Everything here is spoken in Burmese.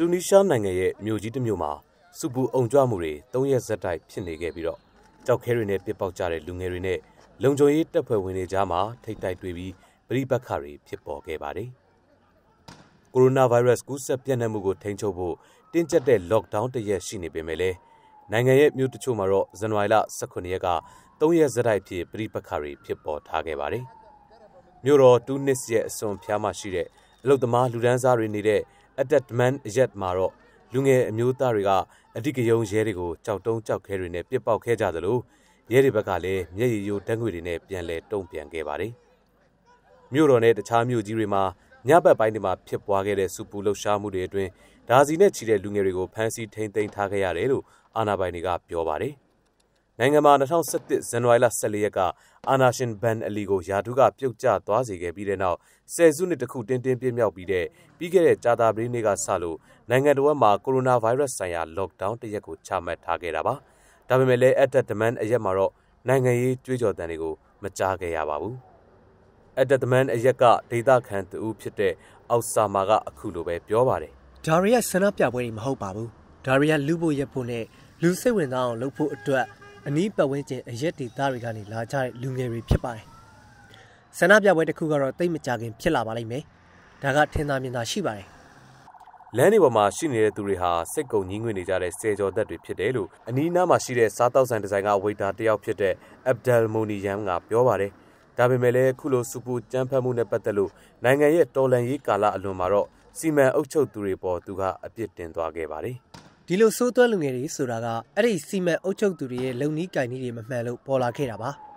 တူနီးရှားနိုင်ငံရဲ့မြို့ကြီးတစ်မြို့မှာစူပူအောင်ကြွမှုတွေ၃ရက်ဆက်တိုက်ဖြစ်နေခဲ့ပြီးတော့ကြောက်ခဲတွေနဲ့ပစ်ပေါက်ကြတဲ့လူငယ်တွေနဲ့လုံခြုံရေးတပ်ဖွဲ့ဝင်တွေကြားမှာထိတ်တိုက်တွေ့ပြီးပရိပတ်ခါတွေဖြစ်ပေါ်ခဲ့ပါတယ်။ကိုရိုနာဗိုင်းရပ်စ်ကူးစက်ပြန့်နှံ့မှုကိုထိန်းချုပ်ဖို့တင်းကျပ်တဲ့ lockdown တရက်ရှိနေပေမဲ့လည်းနိုင်ငံရဲ့မြို့တချို့မှာတော့ဇန်နဝါရီလ18ရက်က3ရက်ဇက်တိုက်ဖြစ်ပြိပခါတွေဖြစ်ပေါ်ထားခဲ့ပါတယ်။မြို့တော်တူနစ်ရဲ့အစွန်ဖျားမှရှိတဲ့အလုတ်သမားလူဒန်းစားတွေနေတဲ့ Adetman အရက်မှာတော့လူငယ်အမျိုးသားတွေကအဓိကယုံရဲတွေကိုကြောက်တုံးကြောက်ခဲတွေနဲ့ပစ်ပေါက်ခဲ့ကြသလိုရဲတွေဘက်ကလည်းမျက်ရည်ယိုတန်းငွေတွေနဲ့ပြန်လဲတုံ့ပြန်ခဲ့ပါတယ်။မြို့တော်နဲ့တခြားမြို့ကြီးတွေမှာညဘက်ပိုင်းတွေမှာဖြစ်ပွားခဲ့တဲ့စူပူလှုပ်ရှားမှုတွေအတွင်းဒါစီနဲ့ချီတဲ့လူငယ်တွေကိုဖမ်းဆီးထိန်းသိမ်းထားခဲ့ရတယ်လို့အာဏာပိုင်တွေကပြောပါတယ်။နိုင်ငံမှာ2017ဇန်နဝါရီလ14ရက်ကအာနာရှင်ဘန်အလီကိုယာဒူးကပြုတ်ကျသွားစေခဲ့ပြီးတဲ့နောက်ဆယ်စုနှစ်တခုတင်းတင်းပြည့်မြောက်ပြီးတဲ့ပြီးခဲ့တဲ့ကြာသပတေးနေ့ကစလို့နိုင်ငံတော်မှာကိုရိုနာဗိုင်းရပ်စ်ဆိုင်ရာလော့ဒေါင်းတရက်ကိုချမှတ်ထားခဲ့တာပါ။ဒါပေမဲ့လည်းအက်တက်ဒမန်အရက်မှာတော့နိုင်ငံရေးကြွေးကြော်တန်တွေကိုမကြားခဲ့ရပါဘူး။အက်တက်ဒမန်အရက်ကဒေတာခန်တူဖြစ်တဲ့အောက်ဆာမာကအခုလိုပဲပြောပါတယ်။ဒါရီယာဆန္ဒပြပွဲတွေမဟုတ်ပါဘူး။ဒါရီယာလူဖို့ရက်ဖို့နဲ့လူစိတ်ဝင်စားအောင်လုပ်ဖို့အတွက်အနီးပတ်ဝန်းကျင်အရက်ဒေသတွေကနေလာကြတဲ့လူငယ်တွေဖြစ်ပါတယ်။ဆန္ဒပြပွဲတစ်ခုကတော့တိတ်မကြခင် ဖြစ်လာပါလိမ့်မယ်။ဒါကထင်သာမြင်သာရှိပါတယ်။လမ်းတွေပေါ်မှာရှိနေတဲ့သူတွေဟာစိတ်ကုံညင်းငွေ့နေကြတဲ့ဆယ်ကျော်သက်တွေဖြစ်တယ်လို့အနီးနားမှာရှိတဲ့စားတောက်ဆိုင်ဒီဇိုင်ကဝိတာတယောက်ဖြစ်တဲ့အဗ်ဒယ်မိုနီယမ်ကပြောပါတယ်။ဒါပေမဲ့လည်းခုလိုစူပူကြမ်းဖက်မှုနဲ့ပတ်သက်လို့နိုင်ငံရဲ့တော်လှန်ရေးကာလအလွန်မှာတော့စီမံအုပ်ချုပ်သူတွေပေါ်သူကအပြစ်တင်သွားခဲ့ပါတယ်။ဒီလိုဆိုးသွဲလူငယ်တွေဆိုတာကအဲ့ဒီစီမံအုပ်ချုပ်သူတွေရဲ့လုံနီးကင်နီးတွေမမှန်လို့ပေါ်လာခဲ့တာပါ။